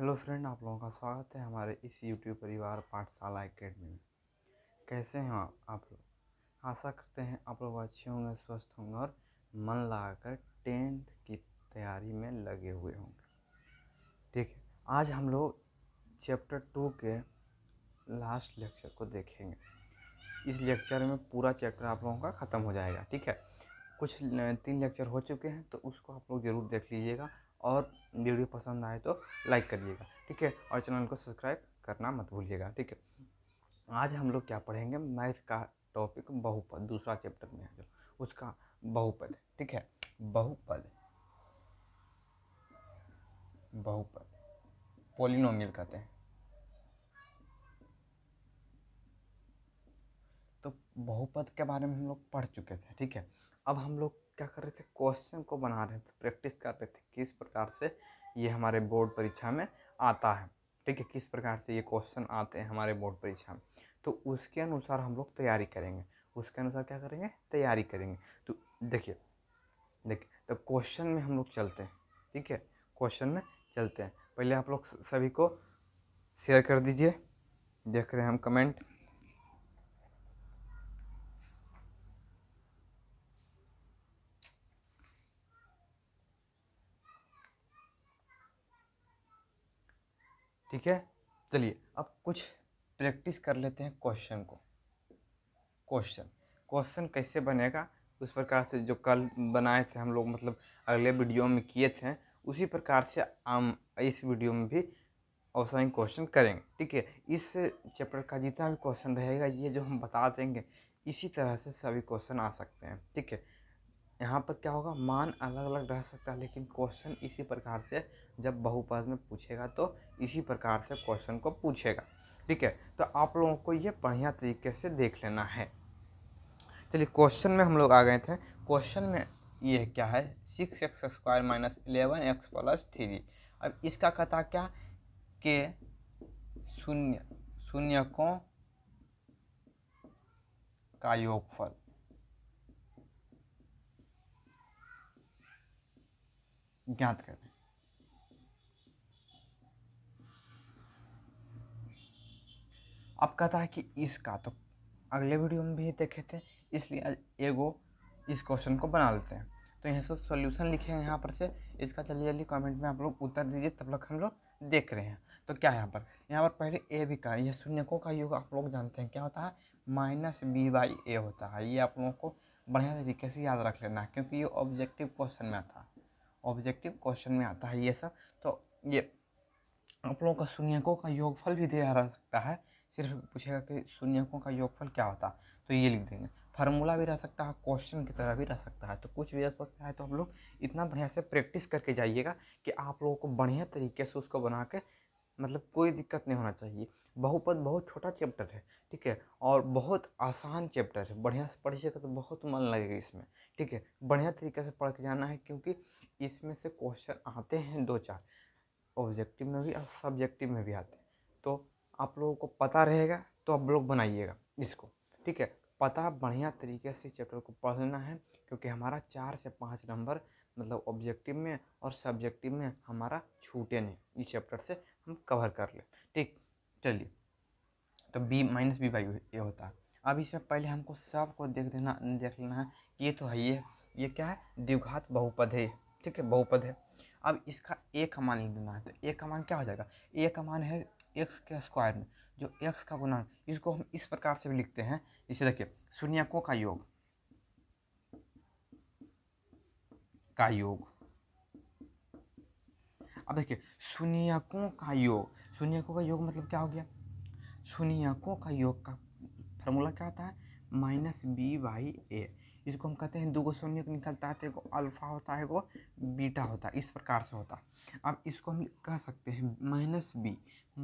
hello friend आप लोगों का स्वागत है हमारे इस यूट्यूब परिवार पाठशाला एकेडमी में कैसे हैं आप आप लोग आशा करते हैं आप लोग अच्छे होंगे स्वस्थ होंगे और मन लगाकर टेंथ की तैयारी में लगे हुए होंगे ठीक है आज हम लोग चैप्टर टू के लास्ट लेक्चर को देखेंगे इस लेक्चर में पूरा चैप्टर आप लोगों का ख़त्म हो जाएगा ठीक है कुछ तीन लेक्चर हो चुके हैं तो उसको आप लोग ज़रूर देख लीजिएगा और वीडियो पसंद आए तो लाइक करिएगा ठीक है और चैनल को सब्सक्राइब करना मत भूलिएगा ठीक है आज हम लोग क्या पढ़ेंगे मैथ का टॉपिक बहुपद दूसरा चैप्टर में है उसका बहुपद ठीक है बहुपद बहुपद पोलिनोमियल कहते हैं तो बहुपद के बारे में हम लोग पढ़ चुके थे ठीक है अब हम लोग क्या कर रहे थे क्वेश्चन को बना रहे थे प्रैक्टिस कर रहे थे किस प्रकार से ये हमारे बोर्ड परीक्षा में आता है ठीक है किस प्रकार से ये क्वेश्चन आते हैं हमारे बोर्ड परीक्षा में तो उसके अनुसार हम लोग तैयारी करेंगे उसके अनुसार क्या करेंगे तैयारी करेंगे तो देखिए देखिए तो क्वेश्चन में हम लोग चलते हैं ठीक है क्वेश्चन में चलते हैं पहले आप लोग सभी को शेयर कर दीजिए देख रहे हैं हम कमेंट ठीक है चलिए अब कुछ प्रैक्टिस कर लेते हैं क्वेश्चन को क्वेश्चन क्वेश्चन कैसे बनेगा उस प्रकार से जो कल बनाए थे हम लोग मतलब अगले वीडियो में किए थे उसी प्रकार से हम इस वीडियो में भी ऑफलाइन क्वेश्चन करेंगे ठीक है इस चैप्टर का जितना भी क्वेश्चन रहेगा ये जो हम बता देंगे इसी तरह से सभी क्वेश्चन आ सकते हैं ठीक है यहाँ पर क्या होगा मान अलग अलग रह सकता है लेकिन क्वेश्चन इसी प्रकार से जब बहुपद में पूछेगा तो इसी प्रकार से क्वेश्चन को पूछेगा ठीक है तो आप लोगों को ये बढ़िया तरीके से देख लेना है चलिए क्वेश्चन में हम लोग आ गए थे क्वेश्चन में ये क्या है six x square minus eleven x plus three अब इसका कथा क्या के शून्य शून्य को का योगफल ज्ञात करें अब कहता है कि इसका तो अगले वीडियो में भी देखे थे इसलिए एगो इस क्वेश्चन को बना लेते हैं तो यहाँ से सॉल्यूशन लिखे हैं यहाँ पर से इसका जल्दी जल्दी कमेंट में आप लोग उत्तर दीजिए तब तक हम लोग देख रहे हैं तो क्या यहाँ पर यहाँ पर पहले ए भी का यह शून्यकों का योग आप लोग जानते हैं क्या होता है माइनस बी बाई ए होता है ये आप लोगों को बढ़िया तरीके से याद रख लेना क्योंकि ये ऑब्जेक्टिव क्वेश्चन में आता है ऑब्जेक्टिव क्वेश्चन में आता है ये सब तो ये आप लोगों का शून्यकों का योगफल भी दिया जा सकता है सिर्फ पूछेगा कि शून्यकों का योगफल क्या होता तो ये लिख देंगे फार्मूला भी रह सकता है क्वेश्चन की तरह भी रह सकता है तो कुछ भी रह सकता है तो हम लोग इतना बढ़िया से प्रैक्टिस करके जाइएगा कि आप लोगों को बढ़िया तरीके से उसको बना के मतलब कोई दिक्कत नहीं होना चाहिए बहुपद बहुत छोटा चैप्टर है ठीक है और बहुत आसान चैप्टर है बढ़िया से पढ़िएगा तो बहुत मन लगेगा इसमें ठीक है बढ़िया तरीके से पढ़ के जाना है क्योंकि इसमें से क्वेश्चन आते हैं दो चार ऑब्जेक्टिव में भी और सब्जेक्टिव में भी आते हैं तो आप लोगों को पता रहेगा तो आप लोग बनाइएगा इसको ठीक है पता बढ़िया तरीके से चैप्टर को पढ़ लेना है क्योंकि हमारा चार से पाँच नंबर मतलब ऑब्जेक्टिव में और सब्जेक्टिव में हमारा छूटे नहीं इस चैप्टर से हम कवर कर ले ठीक चलिए तो बी माइनस बी बाई ये होता है अब इसमें पहले हमको सबको देख देना देख लेना है ये तो है ये ये क्या है द्विघात बहुपद है ठीक है बहुपद है अब इसका एक का मान लिख देना है तो एक का मान क्या हो जाएगा एक का मान है एक्स के स्क्वायर में जो एक्स का गुना इसको हम इस प्रकार से भी लिखते हैं इसे देखिए शून्यकों का योग का योग अब देखिए सुनियकों का योग सुनियकों का योग मतलब क्या हो गया सुनियकों का योग का फार्मूला क्या होता है माइनस बी बाई ए इसको हम कहते हैं दो गो सोनियक निकलता है तो एगो अल्फा होता है एगो बीटा होता है इस प्रकार से होता है अब इसको हम कह सकते हैं माइनस बी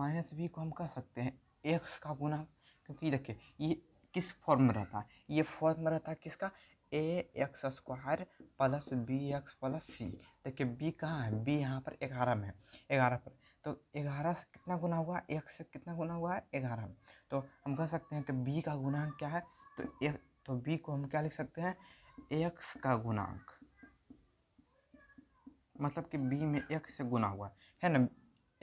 माइनस बी को हम कह सकते हैं एक्स का गुना क्योंकि देखिए ये किस फॉर्म में रहता है ये फॉर्म में रहता है किसका A x square plus B x plus C देखिए बी कहाँ है बी यहाँ पर ग्यारह में है ग्यारह पर तो ग्यारह से कितना गुना हुआ है एक्स से कितना गुना हुआ है ग्यारह में तो हम कह सकते हैं कि बी का गुणांक क्या है तो एक तो बी को हम क्या लिख सकते हैं एक्स का गुणांक मतलब कि बी में एक से गुना हुआ है ना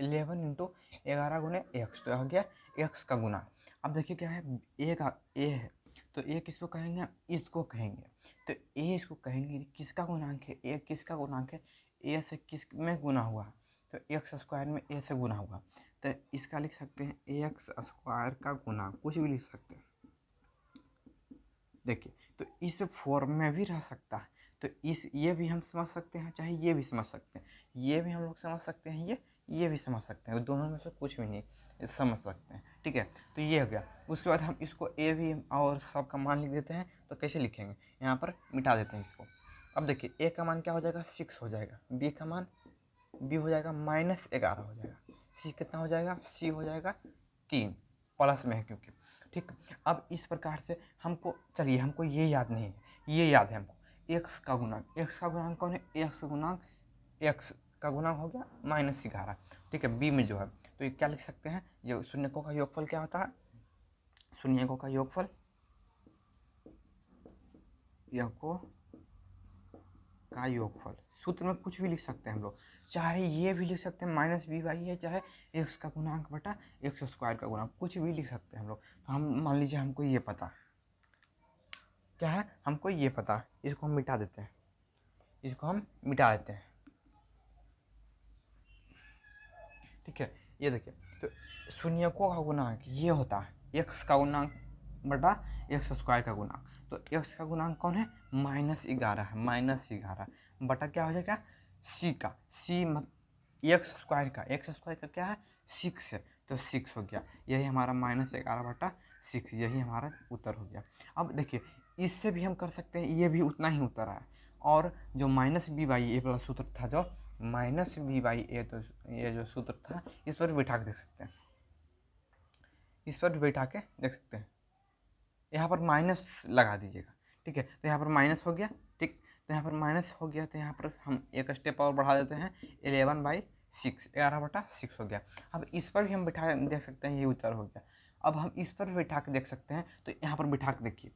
इलेवन इंटू ग्यारह गुने एक्स तो आ गया एक्स का गुना अब देखिए क्या है ए का ए है तो ए किसको कहेंगे इसको कहेंगे तो ए इसको कहेंगे किसका गुणांक है ए किसका गुणांक है ए से किस में गुना हुआ तो एक्स स्क्वायर में ए से गुना हुआ तो इसका लिख सकते हैं एक्स स्क्वायर का गुना कुछ भी लिख सकते हैं देखिए तो इस फॉर्म में भी रह सकता है तो इस ये भी हम समझ सकते हैं चाहे ये भी समझ सकते हैं ये भी हम लोग समझ सकते हैं ये ये भी समझ सकते हैं दोनों में से कुछ भी नहीं समझ सकते हैं ठीक है तो ये हो गया उसके बाद हम इसको ए भी और सब का मान लिख देते हैं तो कैसे लिखेंगे यहाँ पर मिटा देते हैं इसको अब देखिए ए का मान क्या हो जाएगा सिक्स हो जाएगा बी का मान बी हो जाएगा माइनस ग्यारह हो जाएगा सी कितना हो जाएगा सी हो जाएगा तीन प्लस में है क्योंकि ठीक अब इस प्रकार से हमको चलिए हमको ये याद नहीं है ये याद है हमको एक्स का गुणांक एक्स का गुणांक कौन है एक्स गुणांक एक्स का गुणांक हो गया माइनस ग्यारह ठीक है बी में जो है तो ये क्या लिख सकते हैं ये शून्यकों का योगफल क्या होता है शून्यकों का योगफल यह को का योगफल सूत्र में कुछ भी लिख सकते हैं हम लोग चाहे ये भी लिख सकते हैं माइनस बी वाई है चाहे एक्स का गुणांक बटा एक्स स्क्वायर का गुणांक कुछ भी लिख सकते हैं हम लोग तो हम मान लीजिए हमको ये पता क्या है हमको ये पता इसको हम मिटा देते हैं इसको हम मिटा देते हैं ठीक है ये देखिए तो को का गुणांक ये होता है एक्स का गुणांक बटा एक्स स्क्वायर का गुणांक तो एक्स का गुणांक कौन है माइनस ग्यारह है माइनस ग्यारह बटा क्या हो जाएगा सी का सी मत एक्स स्क्वायर का एक्स स्क्वायर का क्या है सिक्स है तो सिक्स हो गया यही हमारा माइनस ग्यारह बटा सिक्स यही हमारा उत्तर हो गया अब देखिए इससे भी हम कर सकते हैं ये भी उतना ही उत्तर आया और जो minus B by A plus सूत्र था जो माइनस वी बाई ए तो ये जो सूत्र था इस पर बैठा के देख सकते हैं इस पर भी बैठा के देख सकते हैं यहाँ पर माइनस लगा दीजिएगा ठीक है तो यहाँ पर माइनस हो गया ठीक तो यहाँ पर माइनस हो गया तो यहाँ पर हम एक स्टेप और बढ़ा देते हैं एलेवन बाई सिक्स ग्यारह बटा सिक्स हो गया अब इस पर भी हम बिठा देख सकते हैं ये उत्तर हो गया अब हम इस पर भी बिठा के देख सकते हैं तो यहाँ पर बिठा के देखिए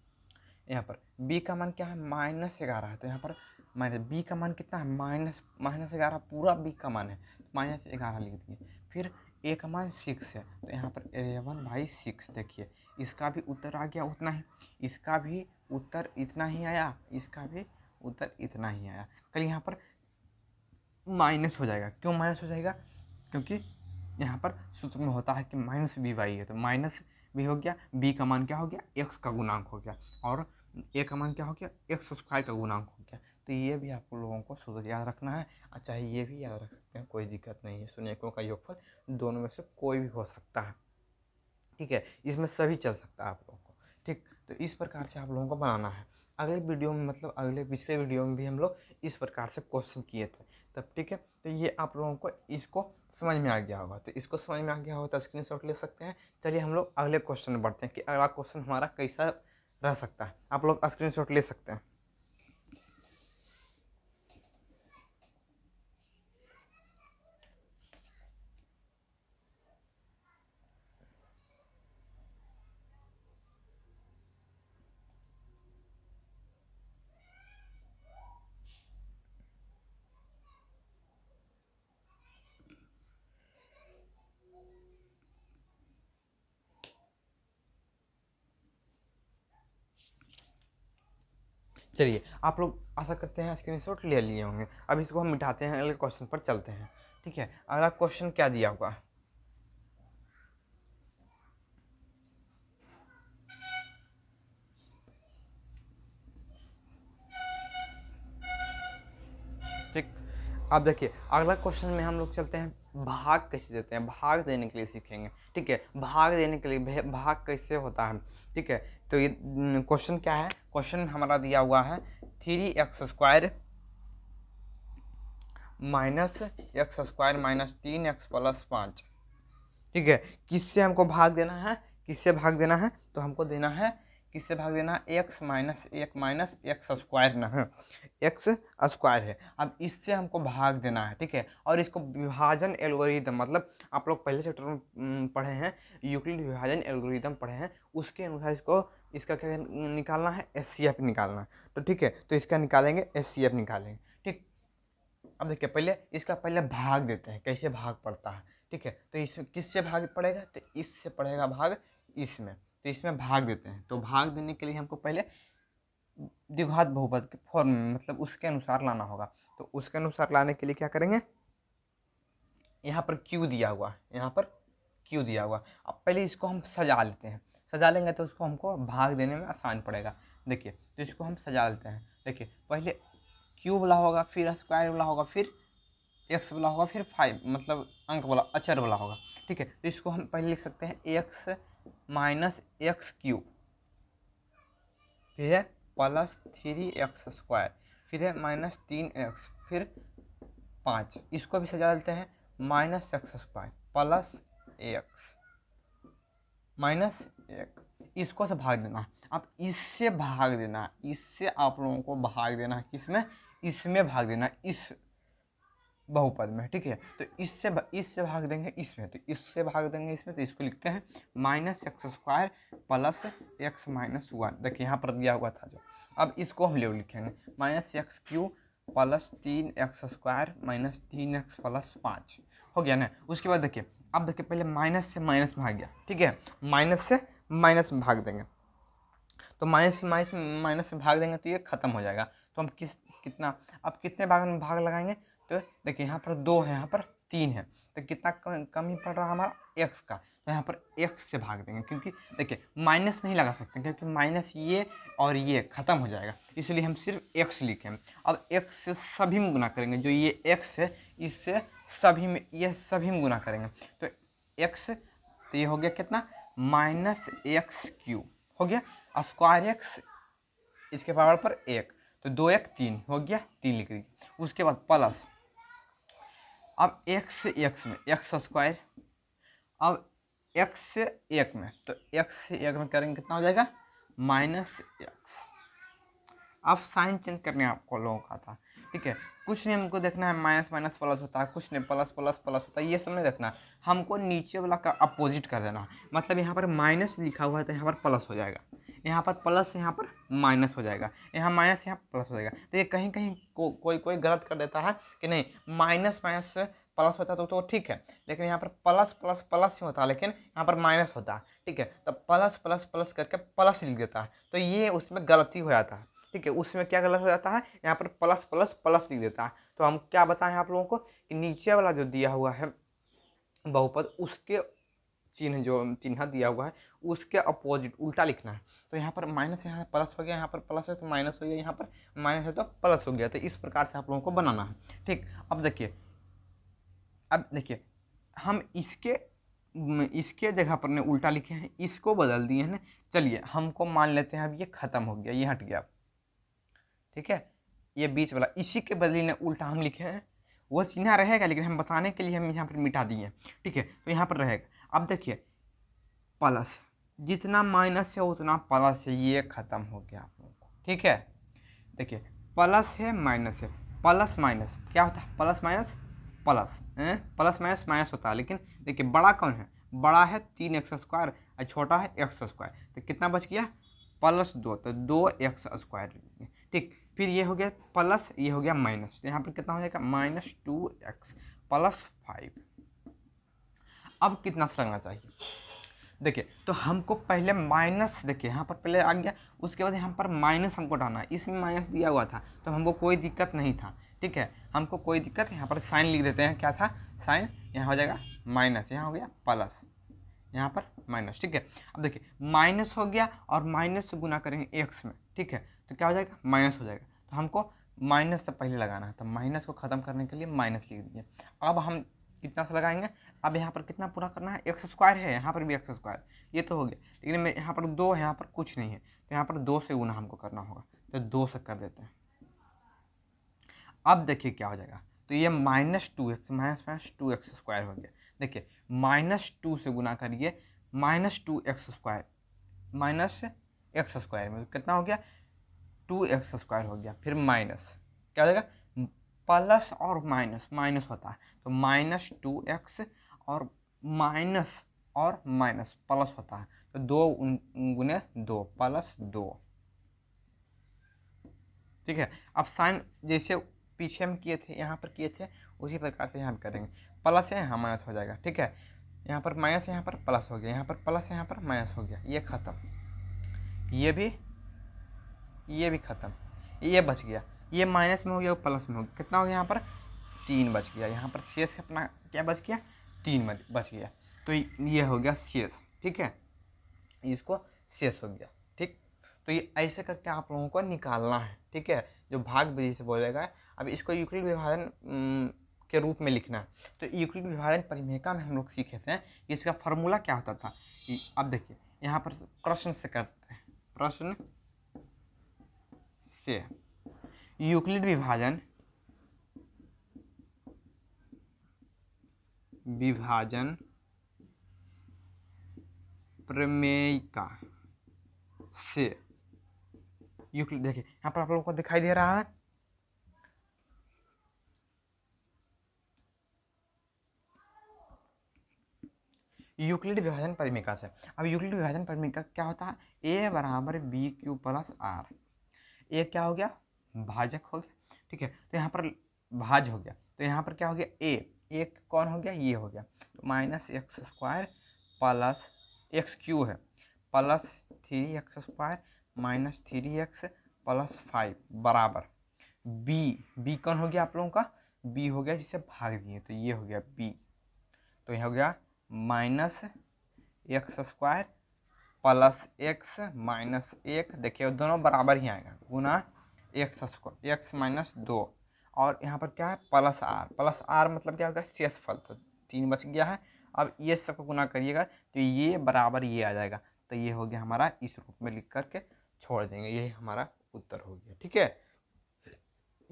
यहाँ पर b का मान क्या है माइनस ग्यारह है तो यहाँ पर माइनस बी का मान कितना है माइनस माइनस ग्यारह पूरा बी का मान है माइनस ग्यारह लिख दिए फिर ए का मान सिक्स है तो यहाँ पर एलेवन बाई सिक्स देखिए इसका भी उत्तर आ गया उतना ही इसका भी उत्तर इतना ही आया इसका भी उत्तर इतना ही आया कल यहाँ पर माइनस हो जाएगा क्यों माइनस हो जाएगा क्योंकि यहाँ पर सूत्र में होता है कि माइनस बी वाई है तो माइनस बी हो गया बी का मान क्या हो गया एक्स का गुणांक हो गया और ए का मान क्या हो गया एक्स स्क्वायर का गुणांक हो गया तो ये भी आप लोगों को शुद्ध याद रखना है और अच्छा, चाहे ये भी याद रख सकते हैं कोई दिक्कत नहीं है सुनेकों का योगफल दोनों में से कोई भी हो सकता है ठीक है इसमें सभी चल सकता है आप लोगों को ठीक तो इस प्रकार से आप लोगों को बनाना है अगले वीडियो में मतलब अगले पिछले वीडियो में भी हम लोग इस प्रकार से क्वेश्चन किए थे तब ठीक है तो ये आप लोगों को इसको समझ में आ गया होगा तो इसको समझ में आ गया होगा तो स्क्रीन शॉट ले सकते हैं चलिए हम लोग अगले क्वेश्चन में बढ़ते हैं कि अगला क्वेश्चन हमारा कैसा रह सकता है आप लोग स्क्रीन शॉट ले सकते हैं चलिए आप लोग आशा करते हैं स्क्रीन शॉट ले लिए होंगे अब इसको हम मिटाते हैं अगले क्वेश्चन पर चलते हैं ठीक है अगला क्वेश्चन क्या दिया होगा ठीक आप देखिए अगला क्वेश्चन में हम लोग चलते हैं भाग कैसे देते हैं भाग देने के लिए सीखेंगे ठीक है भाग देने के लिए भाग कैसे होता है ठीक है तो ये क्वेश्चन क्या है क्वेश्चन हमारा दिया हुआ है three x square minus x square minus तीन एक्स प्लस पाँच ठीक है किससे हमको भाग देना है किससे भाग देना है तो हमको देना है किससे भाग देना है एक्स माइनस एक माइनस एक्स स्क्वायर ना है एक्स स्क्वायर है अब इससे हमको भाग देना है ठीक है और इसको विभाजन एल्गोरिदम मतलब आप लोग पहले चैप्टर में पढ़े हैं यूक्लिड विभाजन एल्गोरिदम पढ़े हैं उसके अनुसार इसको इसका क्या निकालना है एस निकालना है तो ठीक है तो इसका निकालेंगे एस निकालेंगे ठीक अब देखिए पहले इसका पहले भाग देते हैं कैसे भाग पड़ता है ठीक है तो इसमें किससे भाग पड़ेगा तो इससे पड़ेगा भाग इसमें तो इसमें भाग देते हैं तो भाग देने के लिए हमको पहले द्विघात बहुपद के फॉर्म में मतलब उसके अनुसार लाना होगा तो उसके अनुसार लाने के लिए क्या करेंगे यहाँ पर क्यू दिया हुआ यहाँ पर क्यू दिया हुआ अब पहले इसको हम सजा लेते हैं सजा लेंगे तो उसको हमको भाग देने में आसान पड़ेगा देखिए तो इसको हम सजा लेते हैं देखिए पहले क्यू वाला होगा फिर स्क्वायर वाला होगा फिर एक्स वाला होगा फिर फाइव मतलब अंक वाला अचर वाला होगा ठीक है तो इसको हम पहले लिख सकते हैं एक्स माइनस एक्स क्यू फिर है प्लस थ्री एक्स स्क्वायर फिर है माइनस तीन एक्स फिर पाँच इसको भी सजा लेते हैं minus x square plus x minus एक इसको से भाग देना आप इससे भाग देना इससे आप लोगों को भाग देना किसमें इसमें भाग देना इस बहुपद में ठीक है तो इससे इससे भाग देंगे इसमें तो इससे भाग देंगे इसमें तो इसको लिखते हैं minus x square plus x minus one देखिए यहाँ पर दिया हुआ था जो अब इसको हम लोग लिखेंगे माइनस एक्स क्यू प्लस तीन एक्स स्क्वायर माइनस तीन एक्स प्लस पाँच हो गया ना उसके बाद देखिए अब देखिए पहले माइनस से माइनस भाग गया ठीक है माइनस से माइनस में भाग देंगे तो माइनस से माइनस माइनस में भाग देंगे तो ये खत्म हो जाएगा तो हम किस कितना अब कितने भाग में भाग लगाएंगे तो देखिए यहाँ पर दो है यहाँ पर तीन है तो कितना कम ही पड़ रहा हमारा एक्स का तो यहाँ पर एक्स से भाग देंगे क्योंकि देखिए माइनस नहीं लगा सकते क्योंकि माइनस ये और ये ख़त्म हो जाएगा इसलिए हम सिर्फ एक्स लिखें अब एक्स से सभी में गुना करेंगे जो ये एक्स है इससे सभी में ये सभी में गुना करेंगे तो एक्स तो ये हो गया कितना माइनस एक्स क्यू हो गया स्क्वायर एक्स इसके पावर पर एक तो दो एक तीन हो गया तीन लिख दीजिए उसके बाद प्लस अब एक्स एक्स में एक्स स्क्वायर अब एक्स से एक में तो एक्स से एक में करेंगे कितना हो जाएगा माइनस एक्स अब साइन चेंज करने आपको लोगों का था ठीक है कुछ नहीं हमको देखना है माइनस माइनस प्लस होता है कुछ नहीं प्लस प्लस प्लस होता है ये सब नहीं देखना हमको नीचे वाला का अपोजिट कर देना मतलब यहाँ पर माइनस लिखा हुआ है तो यहाँ पर प्लस हो जाएगा यहाँ पर प्लस यहाँ पर माइनस हो जाएगा यहाँ माइनस यहाँ प्लस हो जाएगा तो ये कहीं कहीं को, कोई कोई गलत कर देता है कि नहीं माइनस माइनस प्लस होता तो तो ठीक है लेकिन यहाँ पर प्लस प्लस प्लस ही होता है लेकिन यहाँ पर माइनस होता है ठीक है तो प्लस प्लस प्लस करके प्लस लिख देता है तो ये उसमें गलती हो जाता है ठीक है उसमें क्या गलत हो जाता है यहाँ पर प्लस प्लस प्लस लिख देता है तो हम क्या बताएं आप लोगों को कि नीचे वाला जो दिया हुआ है बहुपद उसके चिन्ह जो चिन्ह दिया हुआ है उसके अपोजिट उल्टा लिखना है तो यहाँ पर माइनस यहाँ प्लस हो गया यहाँ पर प्लस है तो माइनस हो गया यहाँ पर माइनस है तो प्लस हो गया तो इस प्रकार से आप लोगों को बनाना है ठीक अब देखिए अब देखिए हम इसके इसके जगह पर ने उल्टा लिखे हैं इसको बदल दिए हैं चलिए हमको मान लेते हैं अब ये ख़त्म हो गया ये हट गया ठीक है ये बीच वाला इसी के बदले ने उल्टा हम लिखे हैं वो चिन्ह रहेगा लेकिन हम बताने के लिए हम यहाँ पर मिटा दिए ठीक है तो यहाँ पर रहेगा अब देखिए प्लस जितना माइनस है उतना प्लस है ये ख़त्म हो गया आप लोगों को ठीक है देखिए प्लस है माइनस है प्लस माइनस क्या होता है plus minus plus plus minus minus होता है लेकिन देखिए बड़ा कौन है बड़ा है तीन एक्स स्क्वायर और छोटा है एक्स स्क्वायर तो कितना बच गया प्लस दो तो दो एक्स स्क्वायर ठीक फिर ये हो गया प्लस ये हो गया माइनस तो यहाँ पर कितना हो जाएगा minus two x plus five अब कितना लगना चाहिए देखिए तो हमको पहले माइनस देखिए यहाँ पर पहले आ गया उसके बाद यहाँ पर माइनस हमको डालना है इसमें माइनस दिया हुआ था तो हमको कोई दिक्कत नहीं था ठीक है हमको कोई दिक्कत यहाँ पर साइन लिख देते हैं क्या था साइन यहाँ हो जाएगा माइनस यहाँ हो गया प्लस यहाँ पर माइनस ठीक है अब देखिए माइनस हो गया और माइनस से गुना करेंगे एक्स में ठीक है तो क्या हो जाएगा माइनस हो जाएगा तो हमको माइनस से पहले लगाना है तो माइनस को ख़त्म करने के लिए माइनस लिख दीजिए अब हम कितना से लगाएंगे अब यहाँ पर कितना पूरा करना है एक्स स्क्वायर है यहाँ पर भी एक्स स्क्वायर ये तो हो गया लेकिन मैं यहाँ पर दो है यहाँ पर कुछ नहीं है तो यहाँ पर दो से गुना हमको करना होगा तो दो से कर देते हैं अब देखिए क्या हो जाएगा तो ये minus two x minus minus two x square हो गया देखिए माइनस टू से गुना करिए minus two x square minus x square में कितना हो गया टू एक्स स्क्वायर हो गया फिर माइनस क्या हो जाएगा प्लस और माइनस माइनस होता है तो माइनस टू एक्स और माइनस और माइनस प्लस होता है तो दो गुने दो प्लस दो ठीक है अब साइन जैसे पीछे हम किए थे यहाँ पर किए थे उसी प्रकार से यहाँ करेंगे प्लस है यहाँ माइनस हो जाएगा ठीक है यहाँ पर माइनस यहाँ पर प्लस हो गया यहाँ पर प्लस यहाँ पर माइनस हो गया ये ख़त्म ये भी ये भी ख़त्म ये बच गया ये माइनस में हो गया वो प्लस में हो गया कितना हो गया यहाँ पर तीन बच गया यहाँ पर शेष अपना क्या बच गया तीन बच गया तो ये हो गया शेष ठीक है इसको शेष हो गया ठीक तो ये ऐसे करके आप लोगों को निकालना है ठीक है जो भाग विधि से बोलेगा अब इसको यूक्लिड विभाजन के रूप में लिखना है तो यूक्लिड विभाजन परिमेका में हम लोग सीखे थे कि इसका फॉर्मूला क्या होता था अब देखिए यहाँ पर प्रश्न से करते हैं प्रश्न से यूक्लिड विभाजन विभाजन का से युक्लिड देखिए यहाँ पर आप लोगों को दिखाई दे रहा है यूक्लिड विभाजन परिमिका से अब यूक्लिड विभाजन परिमिका क्या होता है ए बराबर B Q plus R A क्या हो गया भाजक हो गया ठीक है तो यहाँ पर भाज हो गया तो यहाँ पर क्या हो गया ए एक कौन हो गया ये हो गया तो minus x square plus x cube है plus three x square minus three x plus five बराबर बी बी कौन हो गया आप लोगों का बी हो गया जिसे भाग दिए तो ये हो गया बी तो यह हो गया minus x square plus x minus एक देखिए दोनों बराबर ही आएगा गुना एक्स स्क्वायर एक्स माइनस दो और यहाँ पर क्या है प्लस आर प्लस आर मतलब क्या होगा फल तो तीन बच गया है अब ये सब को गुना करिएगा तो ये बराबर ये आ जाएगा तो ये हो गया हमारा इस रूप में लिख करके छोड़ देंगे यही हमारा उत्तर हो गया ठीक है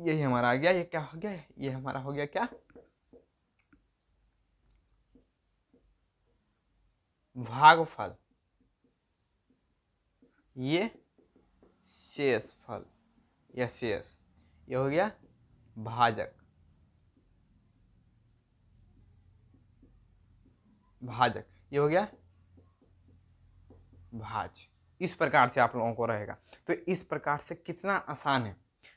यही हमारा आ गया ये क्या हो गया ये हमारा हो गया क्या भागफल ये शेष फल या शेष ये हो गया भाजक भाजक ये हो गया भाज इस प्रकार से आप लोगों को रहेगा तो इस प्रकार से कितना आसान है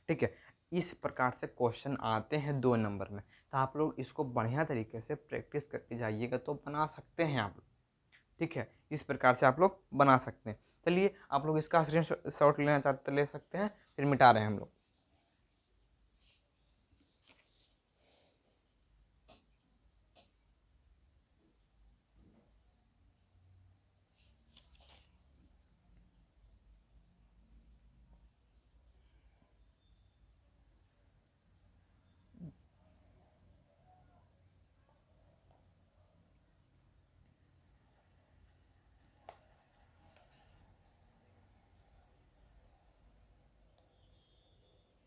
ठीक है इस प्रकार से क्वेश्चन आते हैं दो नंबर में तो आप लोग इसको बढ़िया तरीके से प्रैक्टिस करके जाइएगा तो बना सकते हैं आप लोग ठीक है इस प्रकार से आप लोग बना सकते हैं चलिए आप लोग इसका स्क्रीन लेना चाहते ले सकते हैं फिर मिटा रहे हैं हम लोग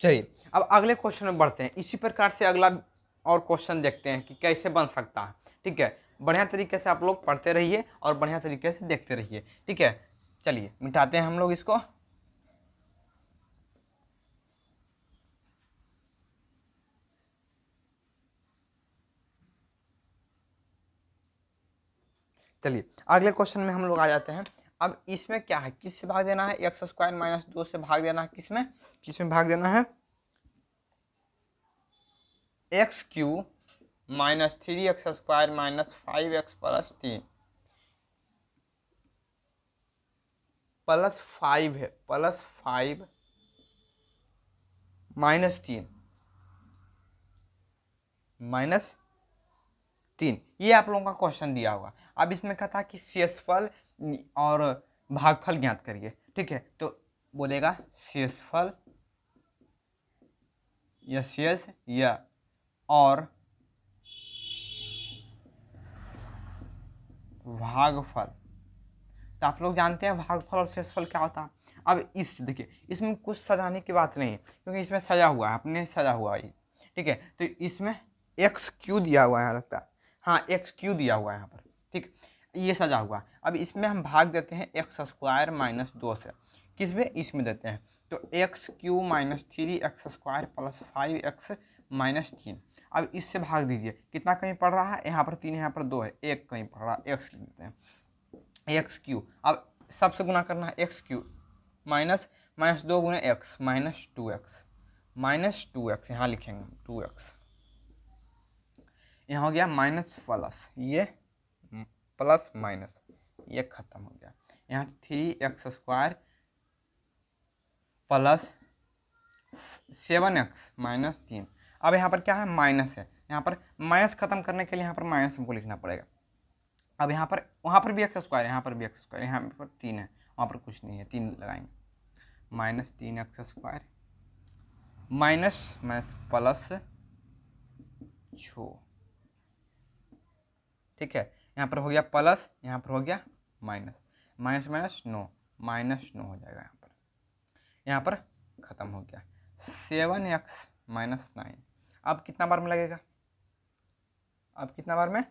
चलिए अब अगले क्वेश्चन में बढ़ते हैं इसी प्रकार से अगला और क्वेश्चन देखते हैं कि कैसे बन सकता है ठीक है बढ़िया तरीके से आप लोग पढ़ते रहिए और बढ़िया तरीके से देखते रहिए ठीक है चलिए मिटाते हैं हम लोग इसको चलिए अगले क्वेश्चन में हम लोग आ जाते हैं अब इसमें क्या है किस से भाग देना है एक्स स्क्वायर माइनस दो से भाग देना है किसमें किसमें भाग देना है x cube minus three x square minus five x plus तीन प्लस फाइव है प्लस फाइव माइनस तीन माइनस तीन ये आप लोगों का क्वेश्चन दिया होगा अब इसमें कहा था कि शेषफल और भागफल ज्ञात करिए ठीक है तो बोलेगा शेषफल या शेष या और भागफल तो आप लोग जानते हैं भागफल और शेषफल क्या होता है अब इस देखिए इसमें कुछ सजाने की बात नहीं है क्योंकि इसमें सजा हुआ है अपने सजा हुआ है ठीक है तो इसमें एक्स क्यू दिया हुआ है लगता है हाँ एक्स क्यू दिया हुआ है यहाँ पर ठीक ये सजा हुआ अब इसमें हम भाग देते हैं एक्स स्क्वायर माइनस दो से किस में इसमें देते हैं तो x cube minus three x square plus five x minus तीन अब इससे भाग दीजिए कितना कहीं पड़ रहा है यहाँ पर तीन यहाँ पर दो है एक कहीं पड़ रहा है एक्स लिख देते हैं एक्स क्यू अब सबसे गुना करना है एक्स क्यू माइनस माइनस दो गुना x minus two x minus two x यहाँ लिखेंगे टू एक्स यहाँ हो गया माइनस प्लस ये प्लस माइनस ये खत्म हो गया यहाँ three x square plus seven x minus तीन अब यहाँ पर क्या है माइनस है यहाँ पर माइनस खत्म करने के लिए यहाँ पर माइनस हमको लिखना पड़ेगा अब यहाँ पर वहाँ पर भी एक्स स्क्वायर यहाँ पर भी एक्स स्क्वायर यहाँ पर तीन है वहाँ पर कुछ नहीं है तीन लगाएंगे माइनस तीन x square minus minus plus छ ठीक है यहाँ पर हो गया प्लस यहाँ पर हो गया minus minus minus no minus नौ हो जाएगा यहाँ पर यहाँ पर ख़त्म हो गया सेवन एक्स माइनस नाइन अब कितना बार में लगेगा अब कितना बार में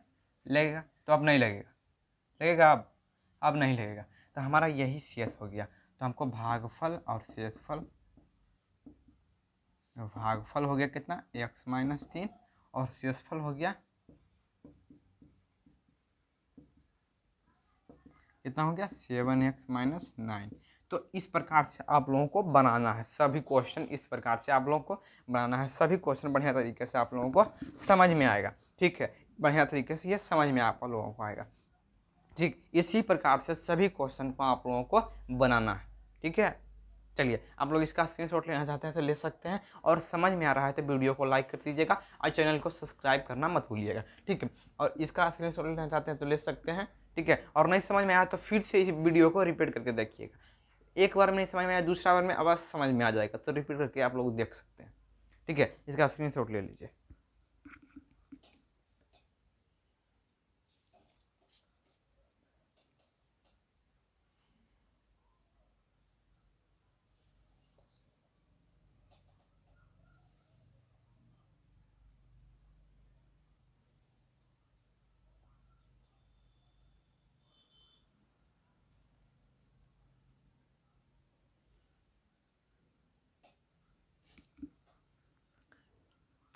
लगेगा तो अब नहीं लगेगा लगेगा अब अब नहीं लगेगा तो हमारा यही शेष हो गया तो हमको भागफल और शेषफल भागफल हो गया कितना एक्स माइनस तीन और शेषफल हो गया कितना हो गया सेवन एक्स माइनस नाइन तो इस प्रकार से आप लोगों को बनाना है सभी क्वेश्चन इस प्रकार से आप लोगों को बनाना है सभी क्वेश्चन बढ़िया तरीके से आप लोगों को समझ में आएगा ठीक है बढ़िया तरीके से ये समझ में आप लोगों को आएगा ठीक इसी प्रकार से सभी क्वेश्चन को आप लोगों को बनाना है ठीक है चलिए आप लोग इसका स्क्रीन शॉट लेना चाहते हैं तो ले सकते हैं और समझ में आ रहा है तो वीडियो को लाइक कर दीजिएगा और चैनल को सब्सक्राइब करना मत भूलिएगा ठीक है और इसका स्क्रीन शॉट लेना चाहते हैं तो ले सकते हैं ठीक है और नहीं समझ में आया तो फिर से इस वीडियो को रिपीट करके देखिएगा एक बार में नहीं समझ में आया दूसरा बार में आवाज़ समझ में आ जाएगा तो रिपीट करके आप लोग देख सकते हैं ठीक है इसका स्क्रीनशॉट ले लीजिए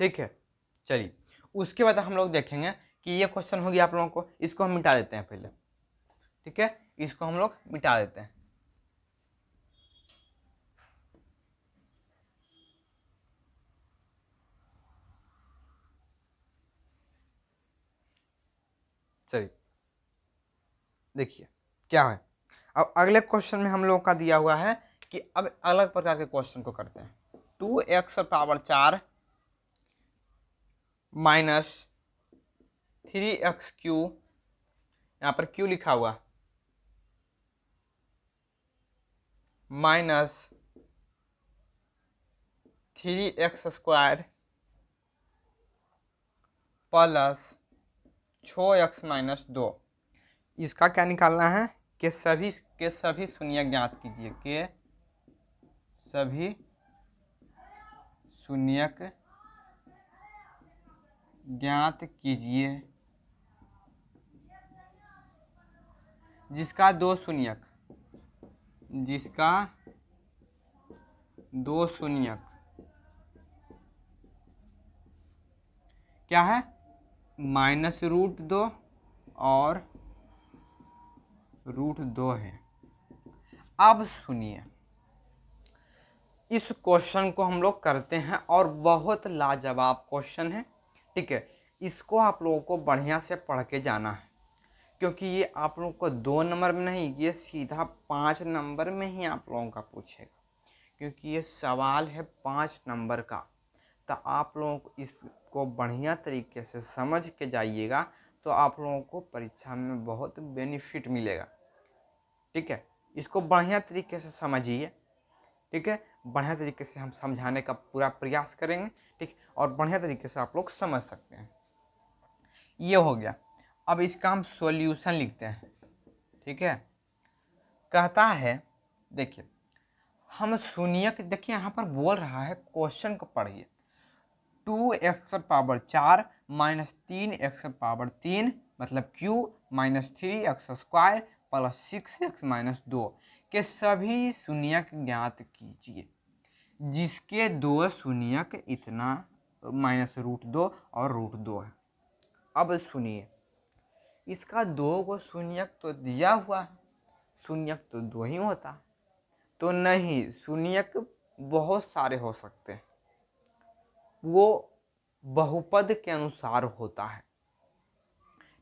ठीक है चलिए उसके बाद हम लोग देखेंगे कि ये क्वेश्चन हो गया आप लोगों को इसको हम मिटा देते हैं पहले ठीक है इसको हम लोग मिटा देते हैं चलिए देखिए क्या है अब अगले क्वेश्चन में हम लोगों का दिया हुआ है कि अब अलग प्रकार के क्वेश्चन को करते हैं टू एक्स पावर चार माइनस थ्री एक्स क्यू यहाँ पर क्यू लिखा हुआ minus three x square plus छो एक्स माइनस दो इसका क्या निकालना है कि सभी के सभी शून्य ज्ञात कीजिए के सभी शून्यक ज्ञात कीजिए जिसका दो शून्यक जिसका दो शून्यक क्या है माइनस रूट दो और रूट दो है अब सुनिए इस क्वेश्चन को हम लोग करते हैं और बहुत लाजवाब क्वेश्चन है ठीक है इसको आप लोगों को बढ़िया से पढ़ के जाना है क्योंकि ये आप लोगों को दो नंबर में नहीं ये सीधा पाँच नंबर में ही आप लोगों का पूछेगा क्योंकि ये सवाल है पाँच नंबर का तो आप लोगों को इसको बढ़िया तरीके से समझ के जाइएगा तो आप लोगों को परीक्षा में बहुत बेनिफिट मिलेगा ठीक है इसको बढ़िया तरीके से समझिए ठीक है बढ़िया तरीके से हम समझाने का पूरा प्रयास करेंगे ठीक और बढ़िया तरीके से आप लोग समझ सकते हैं ये हो गया अब इसका हम सोल्यूशन लिखते हैं ठीक है कहता है देखिए हम शून्य देखिए यहाँ पर बोल रहा है क्वेश्चन को पढ़िए टू एक्स पावर चार माइनस तीन एक्स पावर तीन मतलब cube minus three x square plus six x minus दो के सभी शून्यक ज्ञात कीजिए जिसके दो शून्यक इतना माइनस रूट दो और रूट दो है अब सुनिए इसका दो को शून्यक तो दिया हुआ है शून्यक तो दो ही होता तो नहीं शून्यक बहुत सारे हो सकते हैं वो बहुपद के अनुसार होता है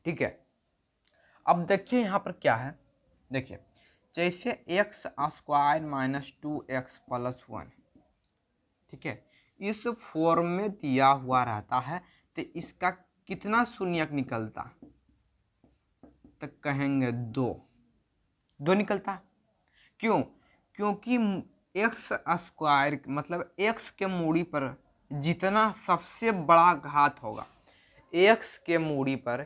ठीक है अब देखिए यहाँ पर क्या है देखिए जैसे x square minus two x plus one ठीक है इस फॉर्म में दिया हुआ रहता है तो इसका कितना शून्यक निकलता तो कहेंगे दो दो निकलता क्यों क्योंकि एक्स स्क्वायर मतलब एक्स के मूड़ी पर जितना सबसे बड़ा घात होगा एक्स के मूड़ी पर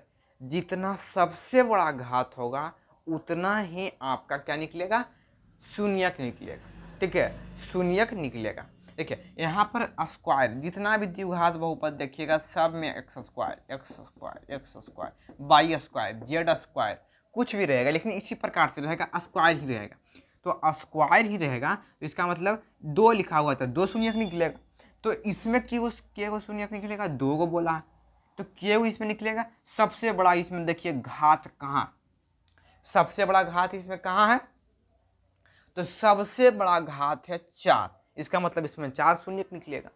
जितना सबसे बड़ा घात होगा उतना ही आपका क्या निकलेगा शून्यक निकलेगा ठीक है शून्यक निकलेगा ठीक है यहाँ पर स्क्वायर जितना भी द्विघात बहुपद देखिएगा सब में x square x square x square y square z square कुछ भी रहेगा लेकिन इसी प्रकार से रहेगा स्क्वायर ही रहेगा तो स्क्वायर ही रहेगा तो इसका मतलब दो लिखा हुआ था दो शून्यक निकलेगा तो इसमें क्यों के को शून्यक निकलेगा दो को बोला तो क्यों इसमें निकलेगा सबसे बड़ा इसमें देखिए घात कहाँ सबसे बड़ा घात इसमें कहाँ है तो सबसे बड़ा घात है चार इसका मतलब इसमें चार शून्य निकलेगा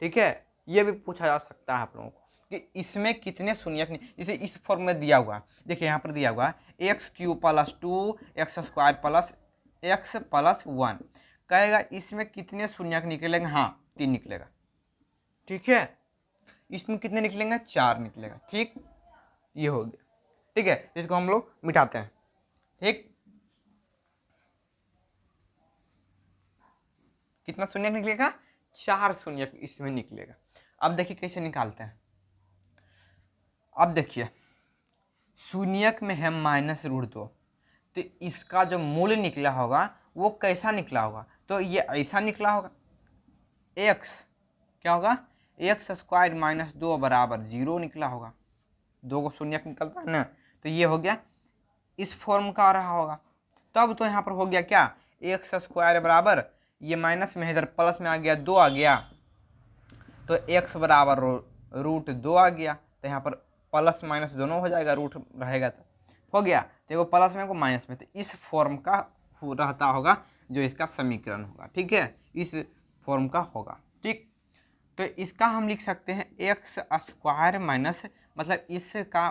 ठीक है ये भी पूछा जा सकता है आप लोगों को कि इसमें कितने शून्य इसे इस फॉर्म में दिया हुआ है देखिए यहाँ पर दिया हुआ है x cube plus two x square plus x plus one कहेगा इसमें कितने शून्य निकलेंगे हाँ तीन निकलेगा ठीक है इसमें कितने निकलेंगे चार निकलेगा ठीक ये हो गया ठीक है जिसको हम लोग मिटाते हैं एक कितना शून्य निकलेगा चार शून्य इसमें निकलेगा अब देखिए कैसे निकालते हैं अब देखिए शून्यक में है माइनस रूट दो तो इसका जो मूल्य निकला होगा वो कैसा निकला होगा तो ये ऐसा निकला होगा एक्स क्या होगा एक्स स्क्वायर माइनस दो बराबर जीरो निकला होगा दो को शून्य निकलता है ना तो ये हो गया इस फॉर्म का आ रहा होगा तब तो यहाँ पर हो गया क्या एक्स स्क्वायर बराबर ये माइनस में इधर प्लस में आ गया दो आ गया तो एक्स बराबर रूट दो आ गया तो यहाँ पर प्लस माइनस दोनों हो जाएगा रूट रहेगा तो हो गया तो प्लस में एगो माइनस में तो इस फॉर्म का हो रहता होगा जो इसका समीकरण होगा ठीक है इस फॉर्म का होगा ठीक तो इसका हम लिख सकते हैं एक्स स्क्वायर माइनस मतलब इसका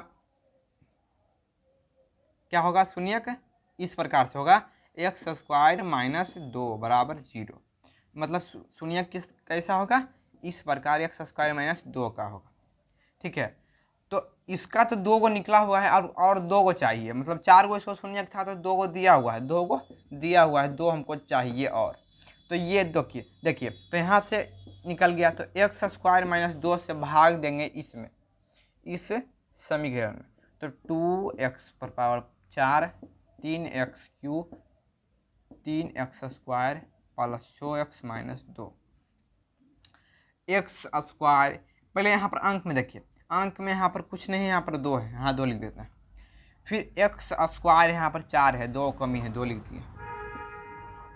क्या होगा शून्यक इस प्रकार से होगा एक्स स्क्वायर माइनस दो बराबर जीरो मतलब शून्य किस कैसा होगा इस प्रकार एक्स स्क्वायर माइनस दो का होगा ठीक है तो इसका तो दो गो निकला हुआ है और और दो गो चाहिए मतलब चार गो इसको शून्य था तो दो गो दिया हुआ है दो गो दिया हुआ है दो हमको चाहिए और तो ये दो किए देखिए तो यहाँ से निकल गया तो एक्स स्क्वायर माइनस दो से भाग देंगे इसमें इस समीकरण में तो टू एक्स पर पावर चार तीन एक्स क्यू तीन एक्स स्क्वायर प्लस सौ एक्स माइनस दो एक्स स्क्वायर पहले यहाँ पर अंक में देखिए अंक में यहाँ पर कुछ नहीं यहाँ पर दो है हाँ दो लिख देते हैं फिर एक्स स्क्वायर यहाँ पर चार है दो कमी है दो लिख दिए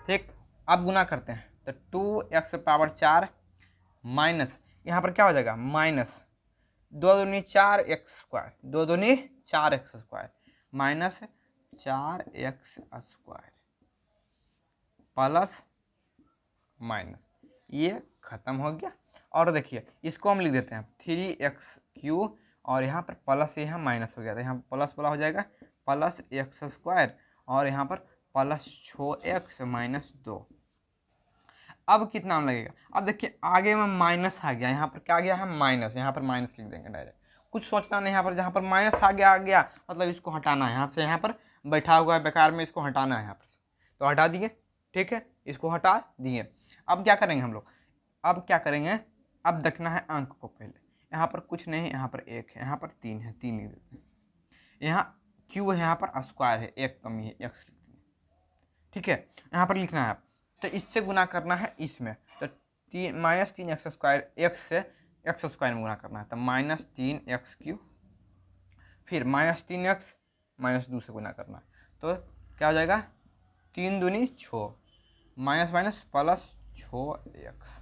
ठीक अब गुना करते हैं तो टू एक्स पावर चार माइनस यहाँ पर क्या हो जाएगा माइनस दो दूनी चार एक्स स्क्वायर दो दूनी चार एक्स स्क्वायर माइनस चार एक्स स्क्वायर प्लस माइनस ये ख़त्म हो गया और देखिए इसको हम लिख देते हैं थ्री एक्स क्यू और यहाँ पर प्लस यहाँ माइनस हो गया था तो यहाँ प्लस वाला हो जाएगा प्लस एक्स स्क्वायर और यहाँ पर प्लस छो एक्स माइनस दो अब कितना लगेगा अब देखिए आगे में माइनस आ गया यहाँ पर क्या गया है माइनस यहाँ पर माइनस लिख देंगे डायरेक्ट कुछ सोचना नहीं यहाँ पर जहाँ पर माइनस आ गया आ गया मतलब इसको हटाना है यहाँ से यहाँ पर बैठा हुआ है बेकार में इसको हटाना है यहाँ पर तो हटा दिए ठीक है इसको हटा दिए अब क्या करेंगे हम लोग अब क्या करेंगे अब देखना है अंक को पहले यहाँ पर कुछ नहीं यहाँ पर एक है यहाँ पर तीन है तीन लिख देते हैं यहाँ क्यू है यहाँ पर स्क्वायर है एक कमी है एक्स लिख दिए ठीक है यहाँ पर लिखना है तो इससे गुना करना है इसमें तो तीन माइनस तीन एक्स स्क्वायर एक्स से एक्स स्क्वायर में गुना करना है तो माइनस तीन एक्स क्यू फिर माइनस तीन एक्स माइनस दो से गुना करना है तो क्या हो जाएगा तीन दूनी छः माइनस माइनस प्लस छः एक्स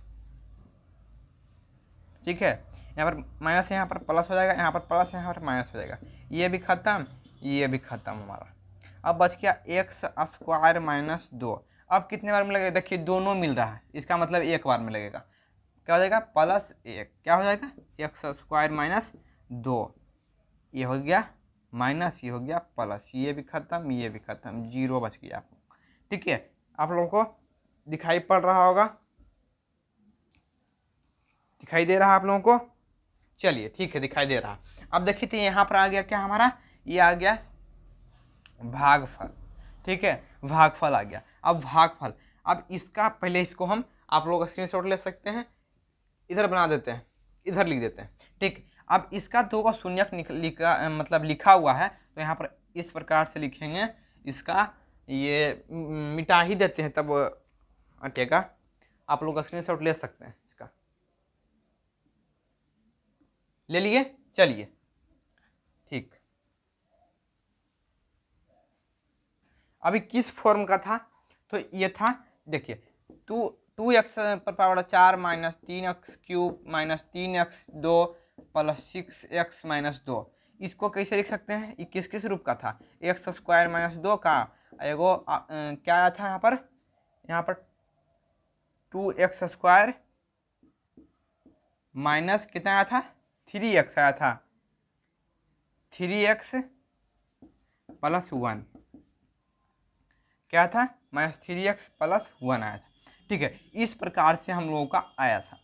ठीक है यहाँ पर माइनस यहाँ पर प्लस हो जाएगा यहाँ पर प्लस यहाँ पर माइनस हो जाएगा ये भी ख़त्म ये भी ख़त्म हमारा अब बच गया एक्स स्क्वायर माइनस दो अब कितने बार में लगेगा देखिए दोनों मिल रहा है इसका मतलब एक बार में लगेगा क्या हो जाएगा प्लस एक क्या हो जाएगा एक्स स्क्वायर माइनस दो ये हो गया माइनस ये हो गया प्लस ये भी खत्म ये भी खत्म जीरो बच गया ठीक है आप लोगों को दिखाई पड़ रहा होगा दिखाई दे रहा आप लोगों को चलिए ठीक है दिखाई दे रहा अब देखिए तो यहाँ पर आ गया क्या हमारा ये आ गया भागफल ठीक है भागफल आ गया अब भागफल अब इसका पहले इसको हम आप लोग स्क्रीनशॉट ले सकते हैं इधर बना देते हैं इधर लिख देते हैं ठीक अब इसका दो का शून्यक लिखा मतलब लिखा हुआ है तो यहाँ पर इस प्रकार से लिखेंगे इसका ये मिटा ही देते हैं तब अटेगा आप लोग स्क्रीनशॉट ले सकते हैं इसका ले लिए चलिए ठीक अभी किस फॉर्म का था तो ये था देखिए तू टू एक्स पर पावर चार माइनस तीन एक्स क्यूब माइनस तीन एक्स दो प्लस सिक्स एक्स माइनस दो इसको कैसे लिख सकते हैं ये किस किस रूप का था एक्स स्क्वायर माइनस दो का एगो क्या आया था यहाँ पर यहाँ पर टू एक्स स्क्वायर माइनस कितना आया था थ्री एक्स आया था थ्री एक्स प्लस वन क्या था minus three x plus one आया था ठीक है इस प्रकार से हम लोगों का आया था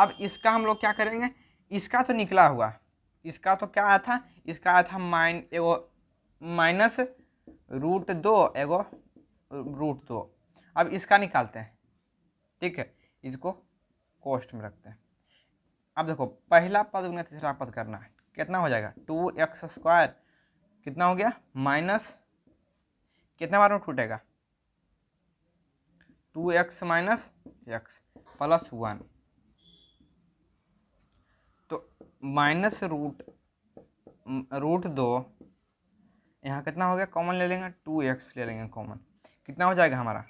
अब इसका हम लोग क्या करेंगे इसका तो निकला हुआ इसका तो क्या आया था इसका आया था माइन एगो माइनस रूट दो एगो रूट दो अब इसका निकालते हैं ठीक है इसको कोस्ट में रखते हैं अब देखो पहला पद उन्हें तीसरा पद करना है कितना हो जाएगा टू एक्स स्क्वायर कितना हो गया माइनस कितना बार में टूटेगा two x minus x plus one तो माइनस रूट रूट दो यहाँ कितना हो गया कॉमन ले लेंगे टू एक्स ले लेंगे कॉमन कितना हो जाएगा हमारा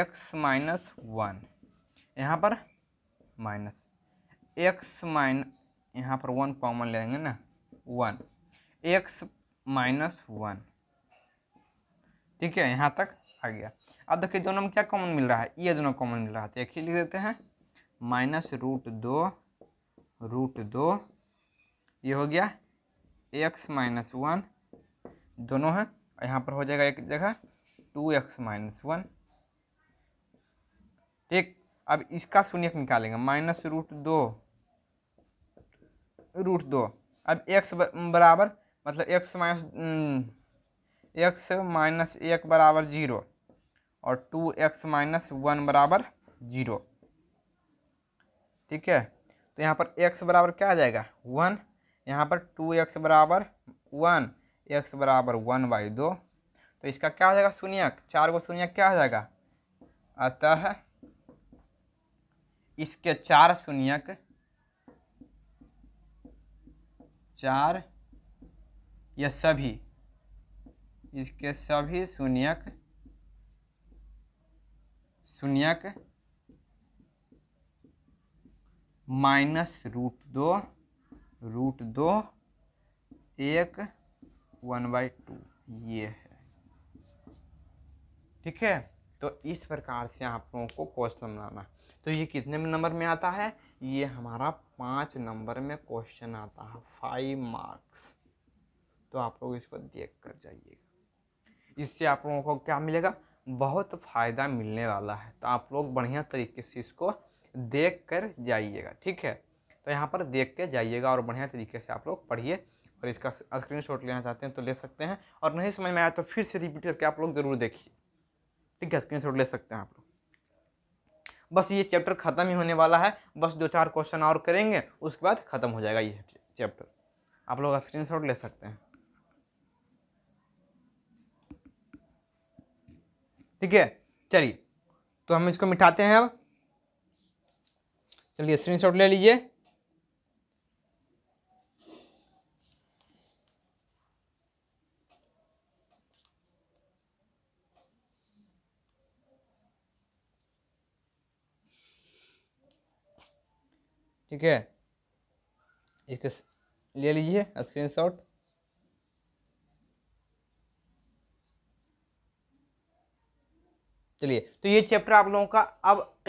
एक्स माइनस वन यहाँ पर माइनस एक्स माइन यहाँ पर वन कॉमन ले लेंगे ना वन एक्स माइनस वन ठीक है यहाँ तक आ गया अब देखिए दोनों में क्या कॉमन मिल रहा है ये दोनों कॉमन मिल रहा है तो एक ही लिख देते हैं माइनस रूट दो रूट दो ये हो गया एक्स माइनस वन दोनों हैं यहाँ पर हो जाएगा एक जगह टू एक्स माइनस वन ठीक अब इसका शून्य निकालेंगे माइनस रूट दो रूट दो अब एक्स बराबर मतलब एक्स माइनस एक्स माइनस एक बराबर जीरो और टू एक्स माइनस वन बराबर जीरो ठीक है तो यहाँ पर एक्स बराबर क्या आ जाएगा वन यहाँ पर टू एक्स बराबर वन एक्स बराबर वन बाई दो तो इसका क्या हो जाएगा शून्य चार को शून्य क्या हो जाएगा अतः इसके चार शून्यक चार या सभी इसके सभी शून्यक शून्यक माइनस रूट दो रूट दो एक वन बाई टू ये है ठीक है तो इस प्रकार से आप लोगों को क्वेश्चन बनाना तो ये कितने में नंबर में आता है ये हमारा पाँच नंबर में क्वेश्चन आता है फाइव मार्क्स तो आप लोग इसको देख कर जाइएगा इससे आप लोगों को क्या मिलेगा बहुत फ़ायदा मिलने वाला है तो आप लोग बढ़िया तरीके से इसको देख कर जाइएगा ठीक है तो यहाँ पर देख के जाइएगा और बढ़िया तरीके से आप लोग पढ़िए और इसका स्क्रीन शॉट लेना चाहते हैं तो ले सकते हैं और नहीं समझ में आया तो फिर से रिपीट करके आप लोग ज़रूर देखिए ठीक है स्क्रीन शॉट ले सकते हैं आप लोग बस ये चैप्टर ख़त्म ही होने वाला है बस दो चार क्वेश्चन और करेंगे उसके बाद ख़त्म हो जाएगा ये चैप्टर आप लोग स्क्रीन शॉट ले सकते हैं ठीक है चलिए तो हम इसको मिठाते हैं अब चलिए स्क्रीनशॉट ले लीजिए ठीक है इसके ले लीजिए स्क्रीनशॉट चलिए तो ये चैप्टर आप लोगों का अब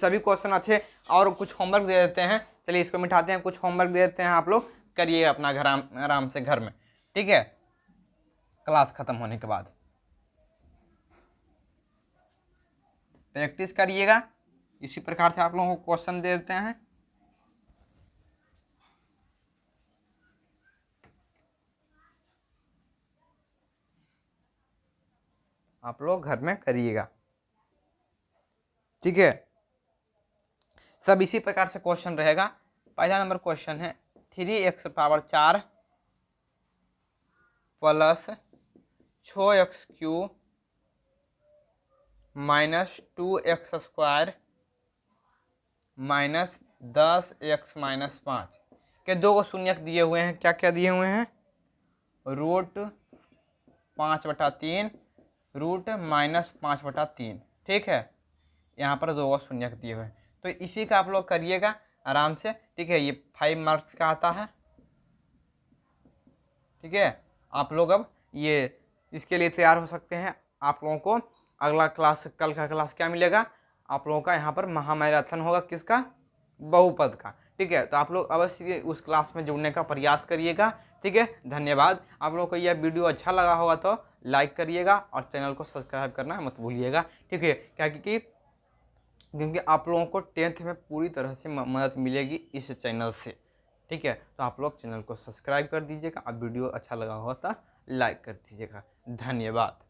सभी क्वेश्चन अच्छे और कुछ होमवर्क दे देते हैं चलिए इसको मिठाते हैं कुछ होमवर्क दे देते हैं आप लोग करिए अपना घर आराम से घर में ठीक है क्लास खत्म होने के बाद प्रैक्टिस करिएगा इसी प्रकार से आप लोगों को क्वेश्चन दे देते हैं आप लोग घर में करिएगा ठीक है सब इसी प्रकार से क्वेश्चन रहेगा पहला नंबर क्वेश्चन है थ्री एक्स पावर चार प्लस छो x cube minus two x square minus दस एक्स माइनस पाँच के दो को शून्य दिए हुए हैं क्या क्या दिए हुए हैं रूट पाँच बटा तीन रूट माइनस पाँच बटा तीन ठीक है यहाँ पर दो गो शून्य दिए हुए तो इसी का आप लोग करिएगा आराम से ठीक है ये फाइव मार्क्स का आता है ठीक है आप लोग अब ये इसके लिए तैयार हो सकते हैं आप लोगों को अगला क्लास कल का क्लास क्या मिलेगा आप लोगों का यहाँ पर महामैराथन होगा किसका बहुपद का ठीक है तो आप लोग अवश्य उस क्लास में जुड़ने का प्रयास करिएगा ठीक है धन्यवाद आप लोगों को यह वीडियो अच्छा लगा होगा तो लाइक करिएगा और चैनल को सब्सक्राइब करना मत भूलिएगा ठीक है क्या क्योंकि क्योंकि आप लोगों को टेंथ में पूरी तरह से मदद मिलेगी इस चैनल से ठीक है तो आप लोग चैनल को सब्सक्राइब कर दीजिएगा आप वीडियो अच्छा लगा हुआ तो लाइक कर दीजिएगा धन्यवाद